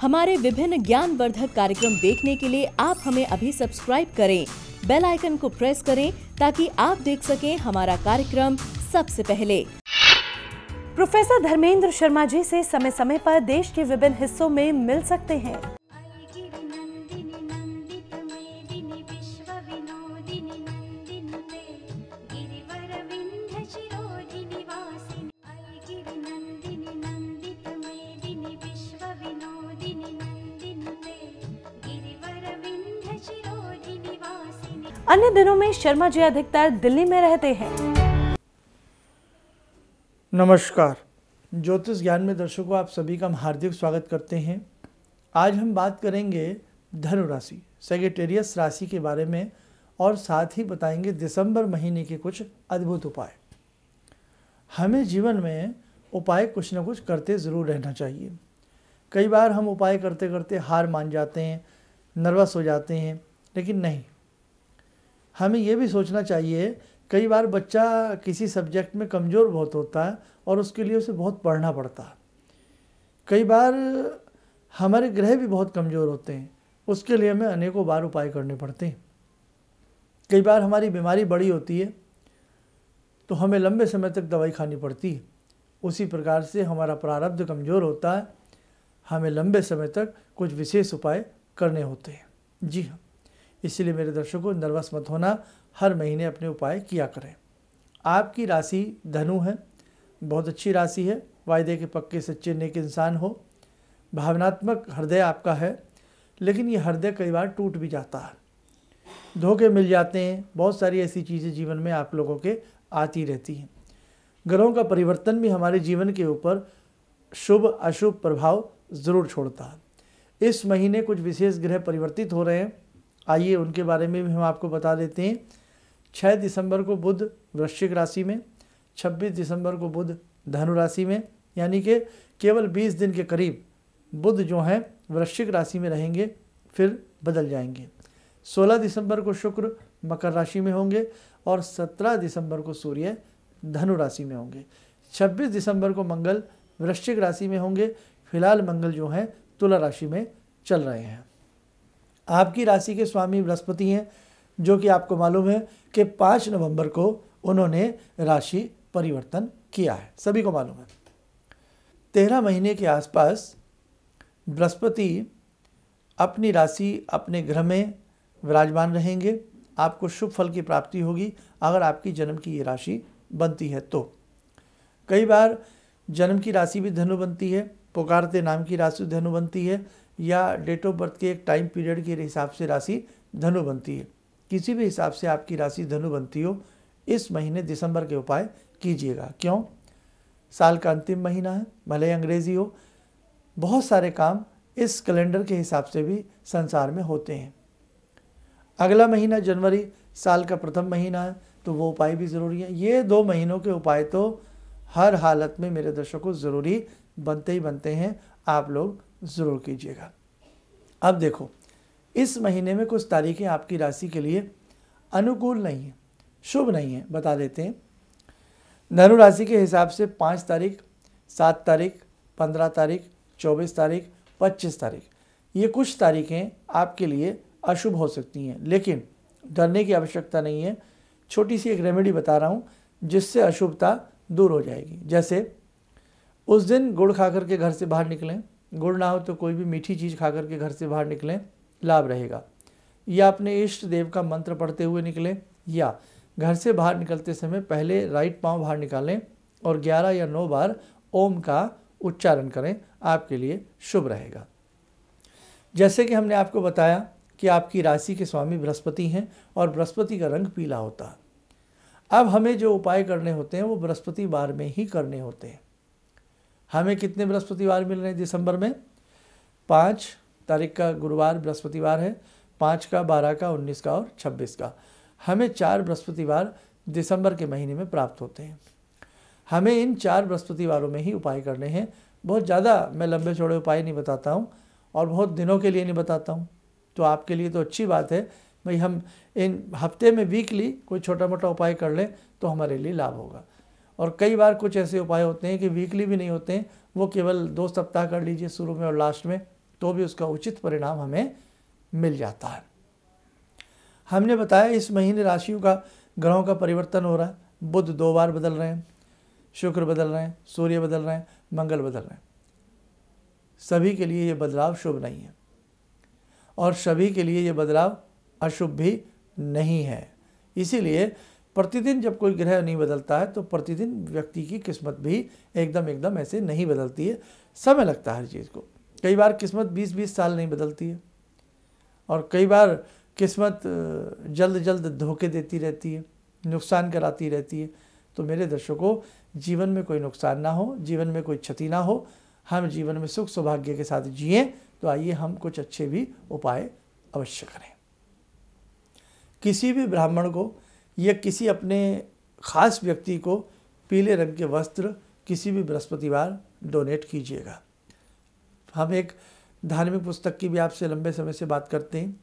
हमारे विभिन्न ज्ञानवर्धक कार्यक्रम देखने के लिए आप हमें अभी सब्सक्राइब करें बेल आइकन को प्रेस करें ताकि आप देख सकें हमारा कार्यक्रम सबसे पहले प्रोफेसर धर्मेंद्र शर्मा जी से समय समय पर देश के विभिन्न हिस्सों में मिल सकते हैं अन्य दिनों में शर्मा जी अधिकतर दिल्ली में रहते हैं नमस्कार ज्योतिष ज्ञान में दर्शकों आप सभी का हम हार्दिक स्वागत करते हैं आज हम बात करेंगे धनु राशि सेगेटेरियस राशि के बारे में और साथ ही बताएंगे दिसंबर महीने के कुछ अद्भुत उपाय हमें जीवन में उपाय कुछ ना कुछ करते ज़रूर रहना चाहिए कई बार हम उपाय करते करते हार मान जाते हैं नर्वस हो जाते हैं लेकिन नहीं हमें ये भी सोचना चाहिए कई बार बच्चा किसी सब्जेक्ट में कमज़ोर बहुत होता है और उसके लिए उसे बहुत पढ़ना पड़ता है कई बार हमारे ग्रह भी बहुत कमज़ोर होते हैं उसके लिए हमें अनेकों बार उपाय करने पड़ते हैं कई बार हमारी बीमारी बड़ी होती है तो हमें लंबे समय तक दवाई खानी पड़ती है उसी प्रकार से हमारा प्रारब्ध कमज़ोर होता है हमें लंबे समय तक कुछ विशेष उपाय करने होते हैं जी हाँ इसलिए मेरे दर्शकों नर्वस मत होना हर महीने अपने उपाय किया करें आपकी राशि धनु है बहुत अच्छी राशि है वायदे के पक्के सच्चे नेक इंसान हो भावनात्मक हृदय आपका है लेकिन ये हृदय कई बार टूट भी जाता है धोखे मिल जाते हैं बहुत सारी ऐसी चीज़ें जीवन में आप लोगों के आती रहती हैं ग्रहों का परिवर्तन भी हमारे जीवन के ऊपर शुभ अशुभ प्रभाव ज़रूर छोड़ता है इस महीने कुछ विशेष ग्रह परिवर्तित हो रहे हैं आइए उनके बारे में भी हम आपको बता देते हैं छः दिसंबर को बुध वृश्चिक राशि में छब्बीस दिसंबर को बुध धनु राशि में यानी कि केवल बीस दिन के करीब बुध जो हैं वृश्चिक राशि में रहेंगे फिर बदल जाएंगे सोलह दिसंबर को शुक्र मकर राशि में होंगे और सत्रह दिसंबर को सूर्य धनु राशि में होंगे छब्बीस दिसंबर को मंगल वृश्चिक राशि में होंगे फिलहाल मंगल जो हैं तुला राशि में चल रहे हैं आपकी राशि के स्वामी बृहस्पति हैं जो कि आपको मालूम है कि पाँच नवंबर को उन्होंने राशि परिवर्तन किया है सभी को मालूम है तेरह महीने के आसपास बृहस्पति अपनी राशि अपने ग्रह में विराजमान रहेंगे आपको शुभ फल की प्राप्ति होगी अगर आपकी जन्म की ये राशि बनती है तो कई बार जन्म की राशि भी धनु बनती है पुकारते नाम की राशि धनु बनती है या डेट ऑफ बर्थ के एक टाइम पीरियड के हिसाब से राशि धनु बनती है किसी भी हिसाब से आपकी राशि धनु बनती हो इस महीने दिसंबर के उपाय कीजिएगा क्यों साल का अंतिम महीना है भले अंग्रेजी हो बहुत सारे काम इस कैलेंडर के हिसाब से भी संसार में होते हैं अगला महीना जनवरी साल का प्रथम महीना है तो वो उपाय भी ज़रूरी है ये दो महीनों के उपाय तो हर हालत में मेरे दर्शकों ज़रूरी बनते ही बनते हैं आप लोग ज़रूर कीजिएगा अब देखो इस महीने में कुछ तारीखें आपकी राशि के लिए अनुकूल नहीं है शुभ नहीं है बता देते हैं धनु राशि के हिसाब से पाँच तारीख सात तारीख पंद्रह तारीख चौबीस तारीख पच्चीस तारीख ये कुछ तारीखें आपके लिए अशुभ हो सकती हैं लेकिन डरने की आवश्यकता नहीं है छोटी सी एक रेमेडी बता रहा हूँ जिससे अशुभता दूर हो जाएगी जैसे उस दिन गुड़ खा करके घर से बाहर निकलें गुड़ ना हो तो कोई भी मीठी चीज़ खा करके घर से बाहर निकलें लाभ रहेगा या अपने इष्ट देव का मंत्र पढ़ते हुए निकलें या घर से बाहर निकलते समय पहले राइट पाँव बाहर निकालें और 11 या 9 बार ओम का उच्चारण करें आपके लिए शुभ रहेगा जैसे कि हमने आपको बताया कि आपकी राशि के स्वामी बृहस्पति हैं और बृहस्पति का रंग पीला होता है अब हमें जो उपाय करने होते हैं वो बृहस्पतिवार में ही करने होते हैं हमें कितने बृहस्पतिवार मिल रहे हैं दिसंबर में पाँच तारीख का गुरुवार बृहस्पतिवार है पाँच का बारह का उन्नीस का और छब्बीस का हमें चार बृहस्पतिवार दिसंबर के महीने में प्राप्त होते हैं हमें इन चार बृहस्पतिवारों में ही उपाय करने हैं बहुत ज़्यादा मैं लंबे चौड़े उपाय नहीं बताता हूँ और बहुत दिनों के लिए नहीं बताता हूँ तो आपके लिए तो अच्छी बात है भाई हम इन हफ्ते में वीकली कोई छोटा मोटा उपाय कर लें तो हमारे लिए लाभ होगा और कई बार कुछ ऐसे उपाय होते हैं कि वीकली भी नहीं होते हैं वो केवल दो सप्ताह कर लीजिए शुरू में और लास्ट में तो भी उसका उचित परिणाम हमें मिल जाता है हमने बताया इस महीने राशियों का ग्रहों का परिवर्तन हो रहा है बुध दो बार बदल रहे हैं शुक्र बदल रहे हैं सूर्य बदल रहे हैं मंगल बदल रहे हैं सभी के लिए ये बदलाव शुभ नहीं है और सभी के लिए ये बदलाव अशुभ भी नहीं है इसीलिए प्रतिदिन जब कोई ग्रह नहीं बदलता है तो प्रतिदिन व्यक्ति की किस्मत भी एकदम एकदम ऐसे नहीं बदलती है समय लगता है हर चीज़ को कई बार किस्मत 20-20 साल नहीं बदलती है और कई बार किस्मत जल्द जल्द धोखे देती रहती है नुकसान कराती रहती है तो मेरे दर्शकों जीवन में कोई नुकसान ना हो जीवन में कोई क्षति ना हो हम जीवन में सुख सौभाग्य के साथ जिए तो आइए हम कुछ अच्छे भी उपाय अवश्य करें किसी भी ब्राह्मण को या किसी अपने ख़ास व्यक्ति को पीले रंग के वस्त्र किसी भी बृहस्पतिवार डोनेट कीजिएगा हम एक धार्मिक पुस्तक की भी आपसे लंबे समय से बात करते हैं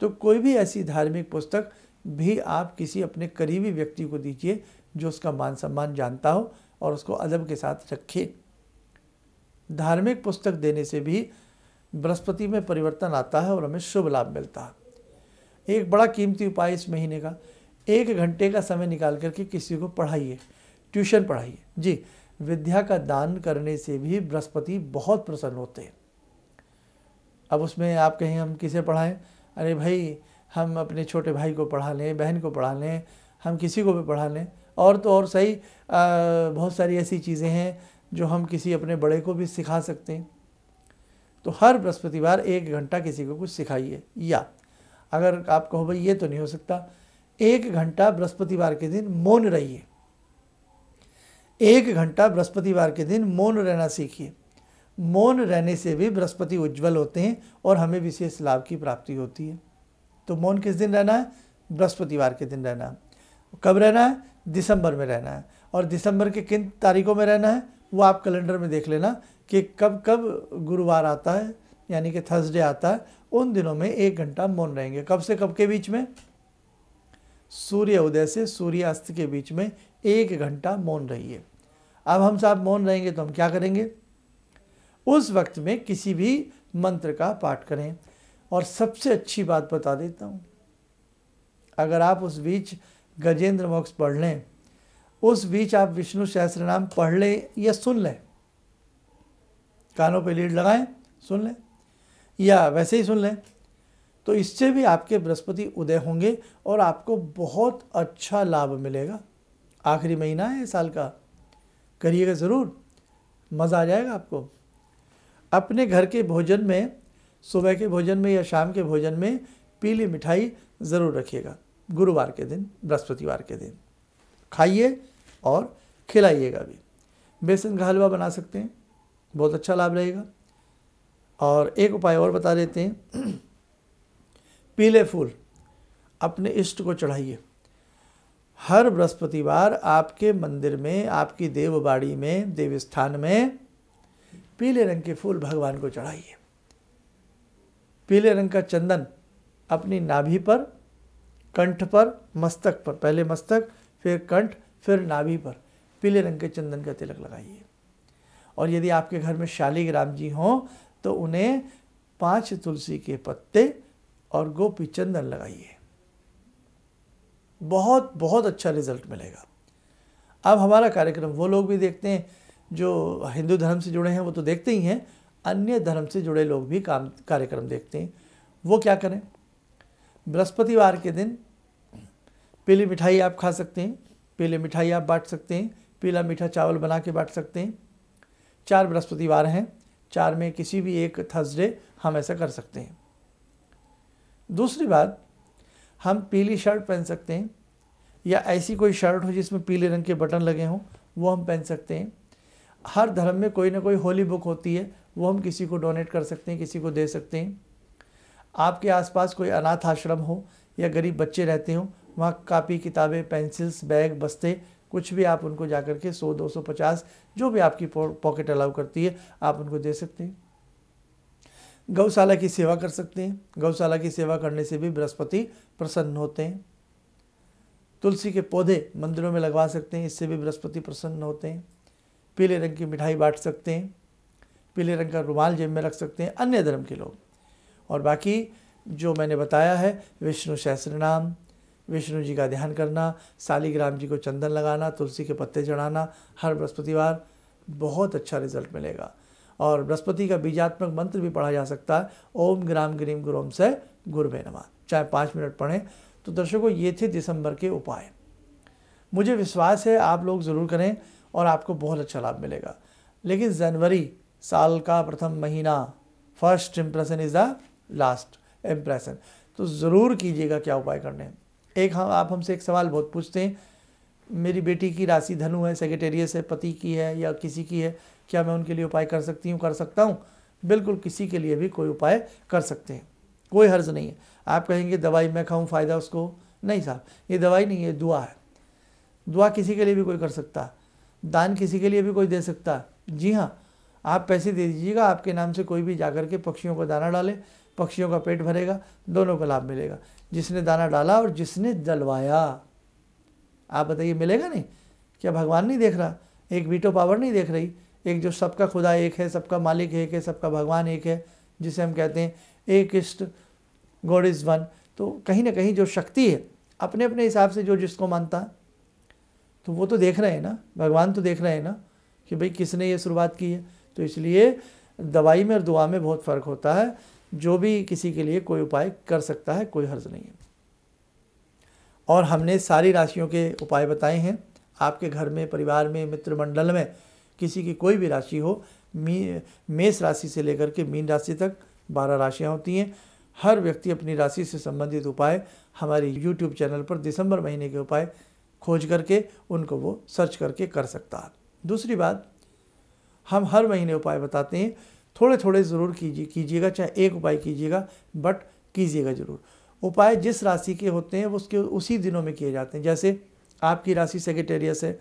तो कोई भी ऐसी धार्मिक पुस्तक भी आप किसी अपने करीबी व्यक्ति को दीजिए जो उसका मान सम्मान जानता हो और उसको अदब के साथ रखे धार्मिक पुस्तक देने से भी बृहस्पति में परिवर्तन आता है और हमें शुभ लाभ मिलता है एक बड़ा कीमती उपाय इस महीने का एक घंटे का समय निकाल करके किसी को पढ़ाइए ट्यूशन पढ़ाइए जी विद्या का दान करने से भी बृहस्पति बहुत प्रसन्न होते हैं अब उसमें आप कहें हम किसे पढ़ाएं अरे भाई हम अपने छोटे भाई को पढ़ा लें बहन को पढ़ा लें हम किसी को भी पढ़ा लें और तो और सही आ, बहुत सारी ऐसी चीज़ें हैं जो हम किसी अपने बड़े को भी सिखा सकते हैं तो हर बृहस्पतिवार एक घंटा किसी को कुछ सिखाइए या अगर आप कहो भाई ये तो नहीं हो सकता एक घंटा बृहस्पतिवार के दिन मौन रहिए एक घंटा बृहस्पतिवार के दिन मौन रहना सीखिए मौन रहने से भी बृहस्पति उज्जवल होते हैं और हमें विशेष लाभ की प्राप्ति होती है तो मौन किस दिन रहना है बृहस्पतिवार के दिन रहना है कब रहना है दिसंबर में रहना है और दिसंबर के किन तारीखों में रहना है वो आप कैलेंडर में देख लेना कि कब कब गुरुवार आता है यानी कि थर्सडे आता है उन दिनों में एक घंटा मौन रहेंगे कब से कब के बीच में सूर्य उदय से सूर्यास्त के बीच में एक घंटा मौन रहिए अब हम साहब मौन रहेंगे तो हम क्या करेंगे उस वक्त में किसी भी मंत्र का पाठ करें और सबसे अच्छी बात बता देता हूँ अगर आप उस बीच गजेंद्र मोक्ष पढ़ लें उस बीच आप विष्णु सहस्त्र नाम पढ़ लें या सुन लें कानों पे लीड लगाएं सुन लें या वैसे ही सुन लें तो इससे भी आपके बृहस्पति उदय होंगे और आपको बहुत अच्छा लाभ मिलेगा आखिरी महीना है साल का करिएगा ज़रूर मज़ा आ जाएगा आपको अपने घर के भोजन में सुबह के भोजन में या शाम के भोजन में पीली मिठाई ज़रूर रखिएगा गुरुवार के दिन बृहस्पतिवार के दिन खाइए और खिलाइएगा भी बेसन का हलवा बना सकते हैं बहुत अच्छा लाभ रहेगा और एक उपाय और बता देते हैं पीले फूल अपने इष्ट को चढ़ाइए हर बृहस्पतिवार आपके मंदिर में आपकी देवबाड़ी में देवस्थान में पीले रंग के फूल भगवान को चढ़ाइए पीले रंग का चंदन अपनी नाभि पर कंठ पर मस्तक पर पहले मस्तक फिर कंठ फिर नाभि पर पीले रंग के चंदन का तिलक लगाइए और यदि आपके घर में शालिग्राम जी हों तो उन्हें पांच तुलसी के पत्ते और गोपी चंदन लगाइए बहुत बहुत अच्छा रिजल्ट मिलेगा अब हमारा कार्यक्रम वो लोग भी देखते हैं जो हिंदू धर्म से जुड़े हैं वो तो देखते ही हैं अन्य धर्म से जुड़े लोग भी काम कार्यक्रम देखते हैं वो क्या करें बृहस्पतिवार के दिन पीली मिठाई आप खा सकते हैं पीली मिठाई आप बांट सकते हैं पीला मीठा चावल बना के बांट सकते हैं चार बृहस्पतिवार हैं चार में किसी भी एक थर्सडे हम ऐसा कर सकते हैं दूसरी बात हम पीली शर्ट पहन सकते हैं या ऐसी कोई शर्ट हो जिसमें पीले रंग के बटन लगे हों वो हम पहन सकते हैं हर धर्म में कोई ना कोई होली बुक होती है वो हम किसी को डोनेट कर सकते हैं किसी को दे सकते हैं आपके आसपास कोई अनाथ आश्रम हो या गरीब बच्चे रहते हों वहाँ कापी किताबें पेंसिल्स बैग बस्ते कुछ भी आप उनको जा कर के सौ दो सौ पचास जो भी आपकी पॉकेट अलाउ करती है आप उनको दे सकते हैं गौशाला की सेवा कर सकते हैं गौशाला की सेवा करने से भी बृहस्पति प्रसन्न होते हैं तुलसी के पौधे मंदिरों में लगवा सकते हैं इससे भी बृहस्पति प्रसन्न होते हैं पीले रंग की मिठाई बांट सकते हैं पीले रंग का रुमाल जेब में रख सकते हैं अन्य धर्म के लोग और बाकी जो मैंने बताया है विष्णु सहस्र नाम विष्णु जी का ध्यान करना शालिग्राम जी को चंदन लगाना तुलसी के पत्ते चढ़ाना हर बृहस्पतिवार बहुत अच्छा रिजल्ट मिलेगा और बृहस्पति का बीजात्मक मंत्र भी पढ़ा जा सकता है ओम ग्राम ग्रीम गुरुम से गुरुवे नमा चाहे पाँच मिनट पढ़ें तो दर्शकों ये थे दिसंबर के उपाय मुझे विश्वास है आप लोग ज़रूर करें और आपको बहुत अच्छा लाभ मिलेगा लेकिन जनवरी साल का प्रथम महीना first impression is the last impression तो ज़रूर कीजिएगा क्या उपाय करने हैं एक हम हाँ, आप हमसे एक सवाल बहुत पूछते हैं मेरी बेटी की राशि धनु है सेक्रेटेरियस है पति की है या किसी की है क्या मैं उनके लिए उपाय कर सकती हूँ कर सकता हूँ बिल्कुल किसी के लिए भी कोई उपाय कर सकते हैं कोई हर्ज नहीं है आप कहेंगे दवाई मैं खाऊं फ़ायदा उसको नहीं साहब ये दवाई नहीं है दुआ है दुआ किसी के लिए भी कोई कर सकता दान किसी के लिए भी कोई दे सकता जी हाँ आप पैसे दे दीजिएगा आपके नाम से कोई भी जाकर के पक्षियों को दाना डाले पक्षियों का पेट भरेगा दोनों को लाभ मिलेगा जिसने दाना डाला और जिसने डलवाया आप बताइए मिलेगा नहीं क्या भगवान नहीं देख रहा एक वीटो पावर नहीं देख रही एक जो सबका खुदा एक है सबका मालिक एक है सबका भगवान एक है जिसे हम कहते हैं एक इष्ट गॉड इज़ वन तो कहीं ना कहीं जो शक्ति है अपने अपने हिसाब से जो जिसको मानता है तो वो तो देख रहे हैं ना भगवान तो देख रहे हैं ना कि भाई किसने ये शुरुआत की है तो इसलिए दवाई में और दुआ में बहुत फ़र्क होता है जो भी किसी के लिए कोई उपाय कर सकता है कोई हर्ज नहीं है और हमने सारी राशियों के उपाय बताए हैं आपके घर में परिवार में मित्र मंडल में किसी की कोई भी राशि हो मेष राशि से लेकर के मीन राशि तक बारह राशियाँ होती हैं हर व्यक्ति अपनी राशि से संबंधित उपाय हमारे यूट्यूब चैनल पर दिसंबर महीने के उपाय खोज करके उनको वो सर्च करके कर सकता है दूसरी बात हम हर महीने उपाय बताते हैं थोड़े थोड़े ज़रूर कीजिए कीजिएगा चाहे एक उपाय कीजिएगा बट कीजिएगा ज़रूर उपाय जिस राशि के होते हैं उसके उसी दिनों में किए जाते हैं जैसे आपकी राशि सेकेटेरियस है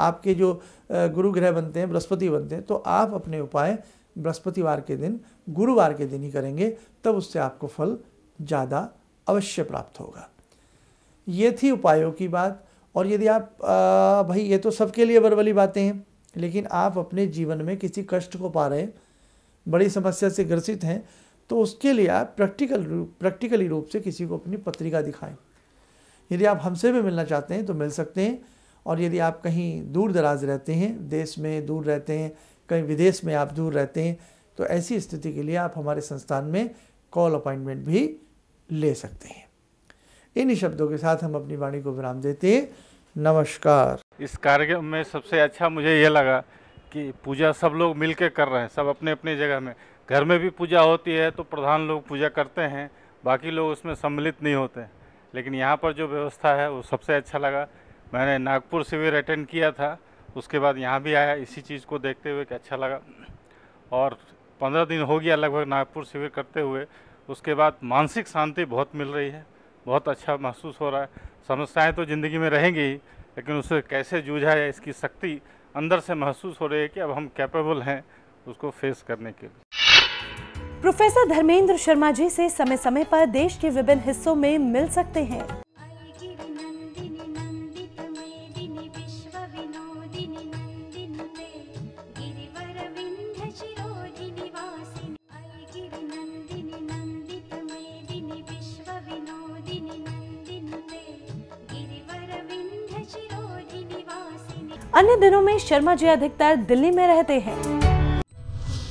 आपके जो गुरु ग्रह बनते हैं बृहस्पति बनते हैं तो आप अपने उपाय बृहस्पतिवार के दिन गुरुवार के दिन ही करेंगे तब उससे आपको फल ज़्यादा अवश्य प्राप्त होगा ये थी उपायों की बात और यदि आप आ, भाई ये तो सबके लिए बरवली बातें हैं लेकिन आप अपने जीवन में किसी कष्ट को पा रहे हैं बड़ी समस्या से ग्रसित हैं तो उसके लिए आप प्रैक्टिकल रूप प्रैक्टिकली रूप से किसी को अपनी पत्रिका दिखाएं यदि आप हमसे भी मिलना चाहते हैं तो मिल सकते हैं और यदि आप कहीं दूर दराज रहते हैं देश में दूर रहते हैं कहीं विदेश में आप दूर रहते हैं तो ऐसी स्थिति के लिए आप हमारे संस्थान में कॉल अपॉइंटमेंट भी ले सकते हैं इन्हीं शब्दों के साथ हम अपनी वाणी को विराम देते हैं नमस्कार इस कार्यक्रम में सबसे अच्छा मुझे ये लगा कि पूजा सब लोग मिलकर कर रहे हैं सब अपने अपने जगह में घर में भी पूजा होती है तो प्रधान लोग पूजा करते हैं बाकी लोग उसमें सम्मिलित नहीं होते लेकिन यहाँ पर जो व्यवस्था है वो सबसे अच्छा लगा मैंने नागपुर शिविर अटेंड किया था उसके बाद यहाँ भी आया इसी चीज़ को देखते हुए कि अच्छा लगा और पंद्रह दिन हो गया लगभग नागपुर शिविर करते हुए उसके बाद मानसिक शांति बहुत मिल रही है बहुत अच्छा महसूस हो रहा है समस्याएं तो ज़िंदगी में रहेंगी ही लेकिन उससे कैसे जूझा जाए इसकी शक्ति अंदर से महसूस हो रही है कि अब हम कैपेबल हैं उसको फेस करने के लिए प्रोफेसर धर्मेंद्र शर्मा जी से समय समय पर देश के विभिन्न हिस्सों में मिल सकते हैं अन्य दिनों में शर्मा जी अधिकतर दिल्ली में रहते हैं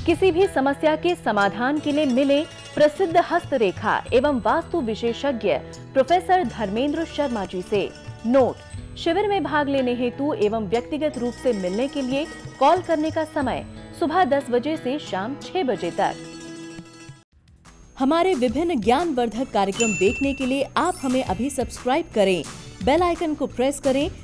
किसी भी समस्या के समाधान के लिए मिले प्रसिद्ध हस्तरेखा एवं वास्तु विशेषज्ञ प्रोफेसर धर्मेंद्र शर्मा जी से नोट शिविर में भाग लेने हेतु एवं व्यक्तिगत रूप से मिलने के लिए कॉल करने का समय सुबह 10 बजे से शाम 6 बजे तक हमारे विभिन्न ज्ञान वर्धक कार्यक्रम देखने के लिए आप हमें अभी सब्सक्राइब करें बेल आइकन को प्रेस करें